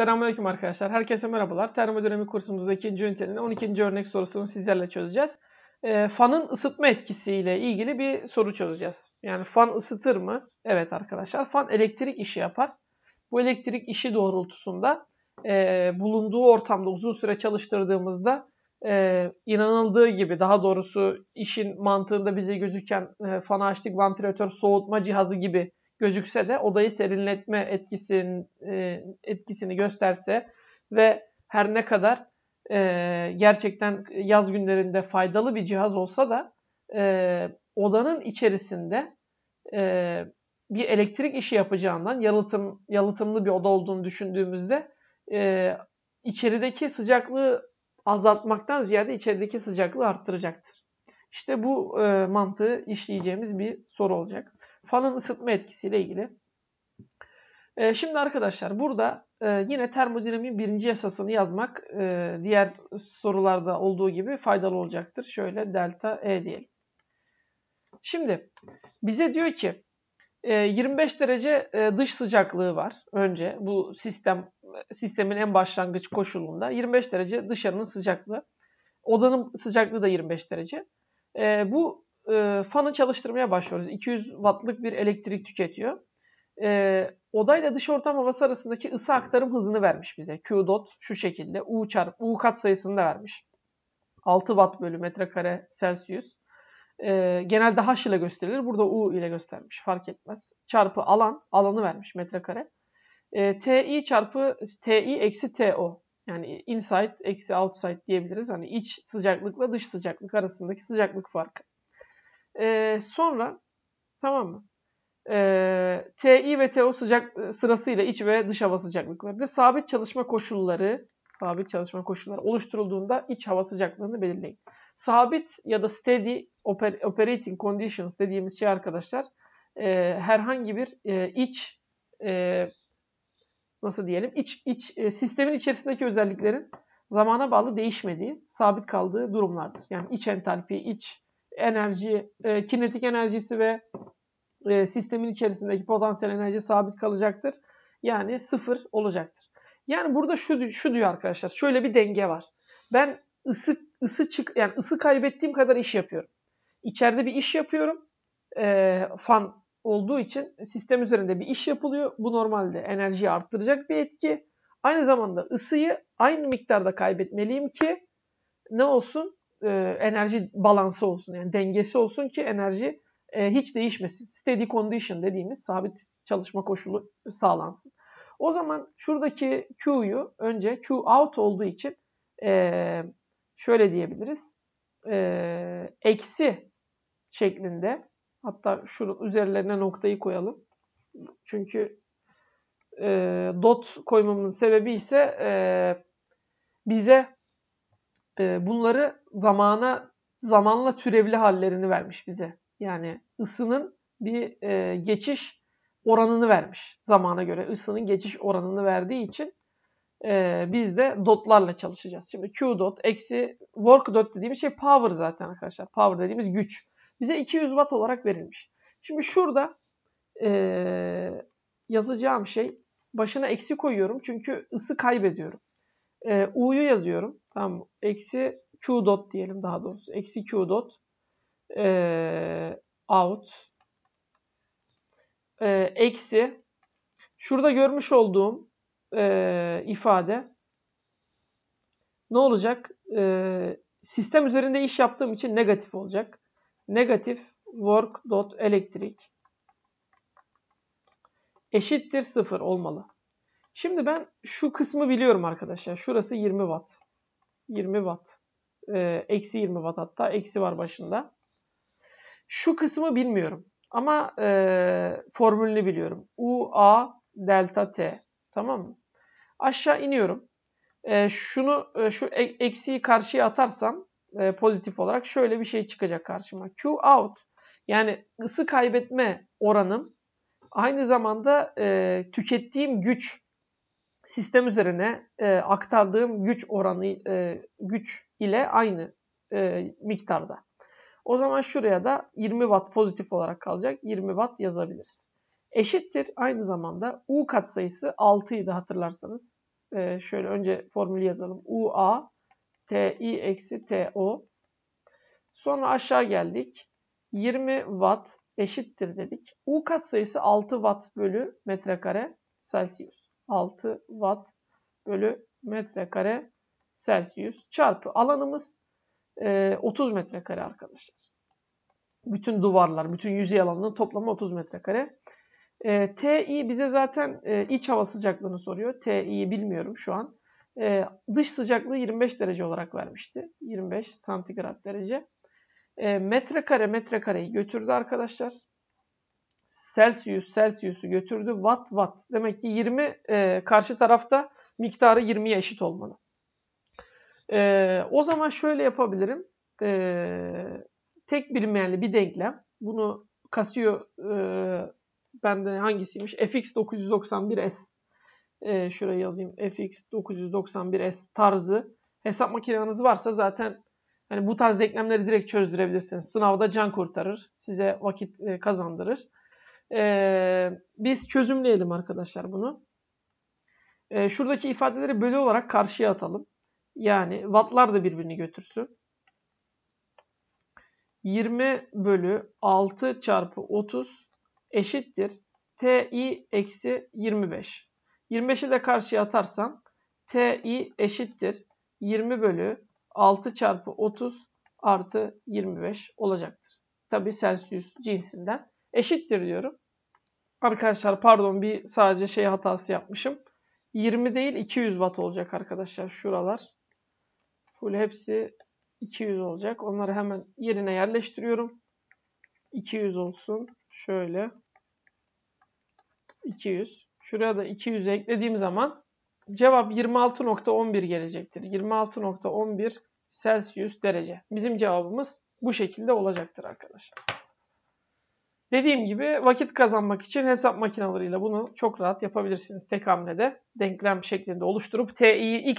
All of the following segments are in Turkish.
Selamünaleyküm arkadaşlar. Herkese merhabalar. Termodinamik kursumuzda ikinci ünitenin 12. örnek sorusunu sizlerle çözeceğiz. E, fanın ısıtma etkisiyle ilgili bir soru çözeceğiz. Yani fan ısıtır mı? Evet arkadaşlar. Fan elektrik işi yapar. Bu elektrik işi doğrultusunda e, bulunduğu ortamda uzun süre çalıştırdığımızda e, inanıldığı gibi daha doğrusu işin mantığında bize gözüken e, fanı açtık vantilatör soğutma cihazı gibi gözükse de odayı serinletme etkisin, e, etkisini gösterse ve her ne kadar e, gerçekten yaz günlerinde faydalı bir cihaz olsa da e, odanın içerisinde e, bir elektrik işi yapacağından yalıtım yalıtımlı bir oda olduğunu düşündüğümüzde e, içerideki sıcaklığı azaltmaktan ziyade içerideki sıcaklığı arttıracaktır. İşte bu e, mantığı işleyeceğimiz bir soru olacak. Falın ısıtma etkisiyle ilgili. E, şimdi arkadaşlar burada e, yine termodinamiğin birinci yasasını yazmak e, diğer sorularda olduğu gibi faydalı olacaktır. Şöyle delta E diyelim. Şimdi bize diyor ki 25 e, derece e, dış sıcaklığı var önce bu sistem sistemin en başlangıç koşulunda 25 derece dışarının sıcaklığı odanın sıcaklığı da 25 derece e, bu e, fanı çalıştırmaya başlıyoruz. 200 wattlık bir elektrik tüketiyor. E, odayla dış ortam havası arasındaki ısı aktarım hızını vermiş bize. Q dot şu şekilde U çarp U kat sayısını da vermiş. 6 watt bölü metrekare Celsius. E, genelde H ile gösterilir. Burada U ile göstermiş. Fark etmez. Çarpı alan. Alanı vermiş metrekare. E, TI çarpı TI eksi TO. Yani inside eksi outside diyebiliriz. Hani iç sıcaklıkla dış sıcaklık arasındaki sıcaklık farkı. E, sonra tamam mı? Ee, e, TI ve TO sıcak sırasıyla iç ve dış hava sıcaklıkları sabit çalışma koşulları sabit çalışma koşulları oluşturulduğunda iç hava sıcaklığını belirleyin. Sabit ya da steady oper, operating conditions dediğimiz şey arkadaşlar e, herhangi bir e, iç e, nasıl diyelim iç iç e, sistemin içerisindeki özelliklerin zamana bağlı değişmediği, sabit kaldığı durumlardır. Yani iç entalpi, iç enerji, e, kinetik enerjisi ve e, sistemin içerisindeki potansiyel enerji sabit kalacaktır. Yani sıfır olacaktır. Yani burada şu, şu diyor arkadaşlar. Şöyle bir denge var. Ben ısı ısı çık yani ısı kaybettiğim kadar iş yapıyorum. İçeride bir iş yapıyorum. E, fan olduğu için sistem üzerinde bir iş yapılıyor. Bu normalde enerjiyi arttıracak bir etki. Aynı zamanda ısıyı aynı miktarda kaybetmeliyim ki ne olsun? e, enerji balansı olsun yani dengesi olsun ki enerji e, hiç değişmesin. Steady condition dediğimiz sabit çalışma koşulu sağlansın. O zaman şuradaki Q'yu önce Q out olduğu için e, şöyle diyebiliriz. E, eksi şeklinde hatta şunun üzerlerine noktayı koyalım. Çünkü e, dot koymamın sebebi ise e, bize ee, bunları zamana zamanla türevli hallerini vermiş bize. Yani ısının bir e, geçiş oranını vermiş zamana göre. Isının geçiş oranını verdiği için e, biz de dotlarla çalışacağız. Şimdi Q dot eksi work dot dediğimiz şey power zaten arkadaşlar. Power dediğimiz güç. Bize 200 watt olarak verilmiş. Şimdi şurada e, yazacağım şey başına eksi koyuyorum çünkü ısı kaybediyorum. E, U'yu yazıyorum. Tamam mı? Eksi Q dot diyelim daha doğrusu. Eksi Q dot e, out e, eksi şurada görmüş olduğum e, ifade ne olacak? E, sistem üzerinde iş yaptığım için negatif olacak. Negatif work dot elektrik eşittir sıfır olmalı. Şimdi ben şu kısmı biliyorum arkadaşlar. Şurası 20 watt. 20 watt. Ee, eksi 20 watt hatta. Eksi var başında. Şu kısmı bilmiyorum. Ama e, formülünü biliyorum. U, A, delta T. Tamam mı? Aşağı iniyorum. E, şunu, e, şu e, eksiyi karşıya atarsam e, pozitif olarak şöyle bir şey çıkacak karşıma. Q out. Yani ısı kaybetme oranım aynı zamanda e, tükettiğim güç sistem üzerine e, aktardığım güç oranı e, güç ile aynı e, miktarda. O zaman şuraya da 20 watt pozitif olarak kalacak. 20 watt yazabiliriz. Eşittir aynı zamanda U katsayısı 6 idi hatırlarsanız. E, şöyle önce formülü yazalım. UA TI eksi TO. Sonra aşağı geldik. 20 watt eşittir dedik. U katsayısı 6 watt bölü metrekare Celsius. 6 watt bölü metrekare Celsius çarpı alanımız e, 30 metrekare arkadaşlar. Bütün duvarlar, bütün yüzey alanının toplamı 30 metrekare. E, TI bize zaten e, iç hava sıcaklığını soruyor. TI'yi bilmiyorum şu an. E, dış sıcaklığı 25 derece olarak vermişti. 25 santigrat derece. E, metrekare metrekareyi götürdü arkadaşlar. Celsius Celsius'u götürdü. Watt Watt. Demek ki 20 e, karşı tarafta miktarı 20'ye eşit olmalı. E, o zaman şöyle yapabilirim. E, tek bilinmeyenli bir denklem. Bunu Casio e, bende hangisiymiş? FX991S. E, şuraya yazayım. FX991S tarzı. Hesap makineniz varsa zaten hani bu tarz denklemleri direkt çözdürebilirsiniz. Sınavda can kurtarır. Size vakit e, kazandırır. Ee, biz çözümleyelim arkadaşlar bunu. Ee, şuradaki ifadeleri bölü olarak karşıya atalım. Yani wattlar da birbirini götürsün. 20 bölü 6 çarpı 30 eşittir. Ti eksi 25. 25'i de karşıya atarsam Ti eşittir. 20 bölü 6 çarpı 30 artı 25 olacaktır. Tabi Celsius cinsinden eşittir diyorum. Arkadaşlar pardon bir sadece şey hatası yapmışım. 20 değil 200 watt olacak arkadaşlar şuralar. Full hepsi 200 olacak. Onları hemen yerine yerleştiriyorum. 200 olsun. Şöyle. 200. Şuraya da 200 eklediğim zaman cevap 26.11 gelecektir. 26.11 Celsius derece. Bizim cevabımız bu şekilde olacaktır arkadaşlar. Dediğim gibi vakit kazanmak için hesap makinalarıyla bunu çok rahat yapabilirsiniz. Tek hamlede denklem şeklinde oluşturup T'yi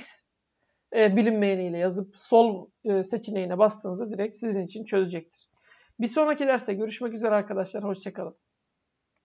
e, bilinmeyeniyle yazıp sol e, seçeneğine bastığınızda direkt sizin için çözecektir. Bir sonraki derste görüşmek üzere arkadaşlar. Hoşçakalın.